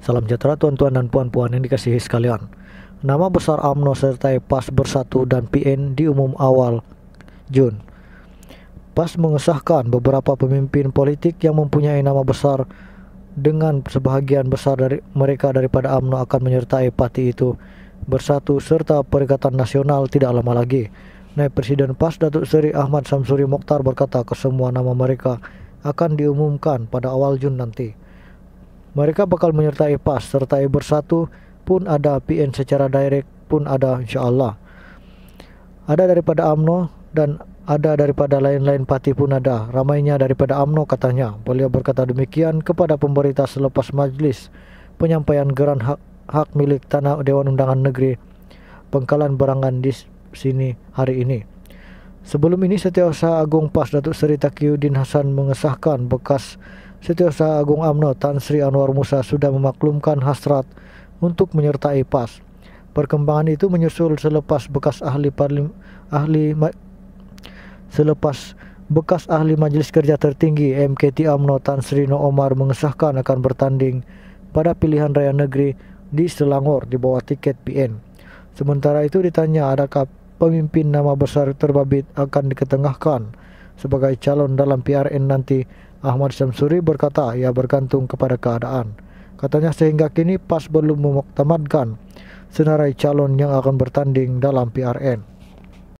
Salam sejahtera tuan-tuan dan puan-puan yang dikasihi sekalian. Nama besar AMNO serta e PAS bersatu dan PN diumum awal Jun. E PAS mengesahkan beberapa pemimpin politik yang mempunyai nama besar dengan sebahagian besar dari mereka daripada AMNO akan menyertai e parti itu bersatu serta Perikatan Nasional tidak lama lagi. Naib Presiden PAS Datuk Seri Ahmad Samsuri Mokhtar berkata kesemua nama mereka akan diumumkan pada awal Jun nanti. mereka bakal menyertai PAS sertai bersatu pun ada PN secara direct pun ada insya Allah ada daripada AMNO dan ada daripada lain-lain parti pun ada ramainya daripada AMNO katanya beliau berkata demikian kepada pemerintah selepas majlis penyampaian geran hak, hak milik tanah Dewan Undangan Negeri pengkalan berangan di sini hari ini sebelum ini Setiausaha Agung PAS Datuk Seri Takiuddin Hasan mengesahkan bekas Setiausaha Agung Amno Tan Sri Anwar Musa sudah memaklumkan hasrat untuk menyertai PAS. Perkembangan itu menyusul selepas bekas ahli parlim, ahli ma, selepas bekas ahli Majlis Kerja Tertinggi MKT Amno Tan Sri No Omar mengesahkan akan bertanding pada pilihan raya negeri di Selangor di bawah tiket PN. Sementara itu ditanya adakah pemimpin nama besar terbabit akan diketengahkan sebagai calon dalam PRN nanti, Ahmad Syamsuri berkata ia bergantung kepada keadaan. Katanya sehingga kini PAS belum memuktamadkan senarai calon yang akan bertanding dalam PRN.